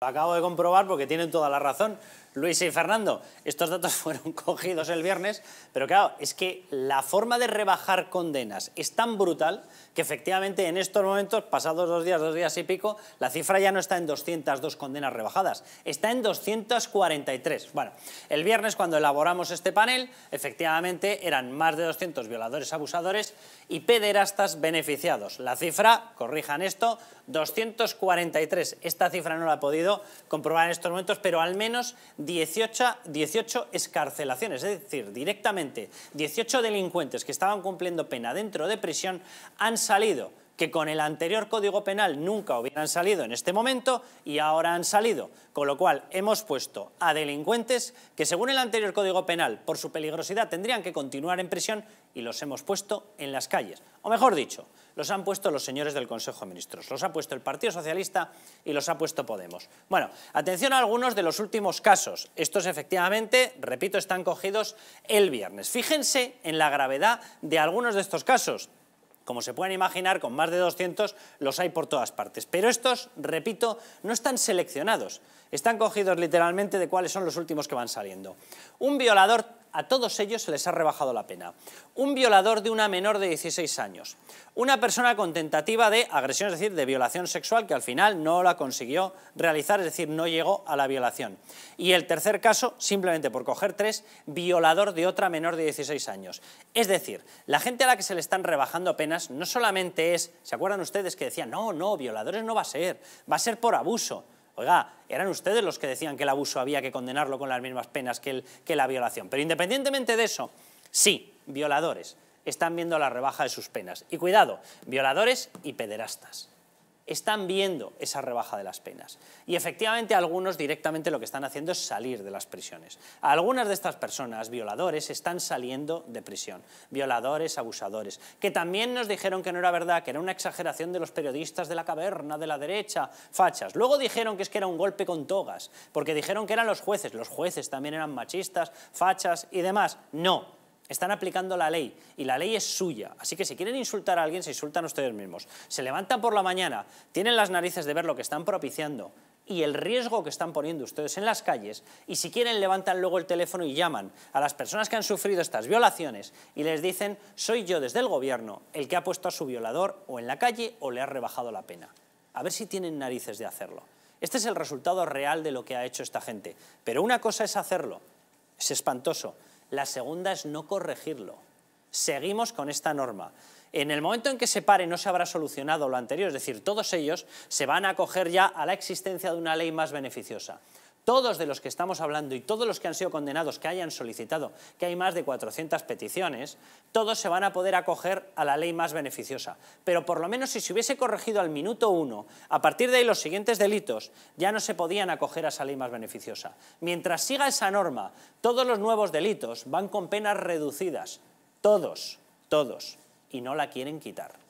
acabo de comprobar porque tienen toda la razón. Luis y Fernando, estos datos fueron cogidos el viernes, pero claro, es que la forma de rebajar condenas es tan brutal que efectivamente en estos momentos, pasados dos días, dos días y pico, la cifra ya no está en 202 condenas rebajadas, está en 243. Bueno, el viernes cuando elaboramos este panel, efectivamente eran más de 200 violadores abusadores y pederastas beneficiados. La cifra, corrijan esto, 243. Esta cifra no la ha podido comprobar en estos momentos, pero al menos 18, 18 escarcelaciones, es decir, directamente 18 delincuentes que estaban cumpliendo pena dentro de prisión han salido que con el anterior Código Penal nunca hubieran salido en este momento y ahora han salido. Con lo cual hemos puesto a delincuentes que según el anterior Código Penal por su peligrosidad tendrían que continuar en prisión y los hemos puesto en las calles. O mejor dicho, los han puesto los señores del Consejo de Ministros, los ha puesto el Partido Socialista y los ha puesto Podemos. Bueno, atención a algunos de los últimos casos. Estos efectivamente, repito, están cogidos el viernes. Fíjense en la gravedad de algunos de estos casos. Como se pueden imaginar, con más de 200 los hay por todas partes. Pero estos, repito, no están seleccionados. Están cogidos literalmente de cuáles son los últimos que van saliendo. Un violador a todos ellos se les ha rebajado la pena. Un violador de una menor de 16 años, una persona con tentativa de agresión, es decir, de violación sexual, que al final no la consiguió realizar, es decir, no llegó a la violación. Y el tercer caso, simplemente por coger tres, violador de otra menor de 16 años. Es decir, la gente a la que se le están rebajando penas no solamente es, ¿se acuerdan ustedes que decían, no, no, violadores no va a ser, va a ser por abuso? Oiga, eran ustedes los que decían que el abuso había que condenarlo con las mismas penas que, que la violación. Pero independientemente de eso, sí, violadores están viendo la rebaja de sus penas. Y cuidado, violadores y pederastas están viendo esa rebaja de las penas. Y efectivamente algunos directamente lo que están haciendo es salir de las prisiones. Algunas de estas personas, violadores, están saliendo de prisión. Violadores, abusadores. Que también nos dijeron que no era verdad, que era una exageración de los periodistas de la caverna, de la derecha, fachas. Luego dijeron que es que era un golpe con togas, porque dijeron que eran los jueces. Los jueces también eran machistas, fachas y demás. No, están aplicando la ley y la ley es suya. Así que si quieren insultar a alguien, se insultan ustedes mismos. Se levantan por la mañana, tienen las narices de ver lo que están propiciando y el riesgo que están poniendo ustedes en las calles y si quieren levantan luego el teléfono y llaman a las personas que han sufrido estas violaciones y les dicen soy yo desde el gobierno el que ha puesto a su violador o en la calle o le ha rebajado la pena. A ver si tienen narices de hacerlo. Este es el resultado real de lo que ha hecho esta gente. Pero una cosa es hacerlo, es espantoso, la segunda es no corregirlo. Seguimos con esta norma. En el momento en que se pare no se habrá solucionado lo anterior, es decir, todos ellos se van a acoger ya a la existencia de una ley más beneficiosa todos de los que estamos hablando y todos los que han sido condenados que hayan solicitado, que hay más de 400 peticiones, todos se van a poder acoger a la ley más beneficiosa. Pero por lo menos si se hubiese corregido al minuto uno, a partir de ahí los siguientes delitos ya no se podían acoger a esa ley más beneficiosa. Mientras siga esa norma, todos los nuevos delitos van con penas reducidas. Todos, todos. Y no la quieren quitar.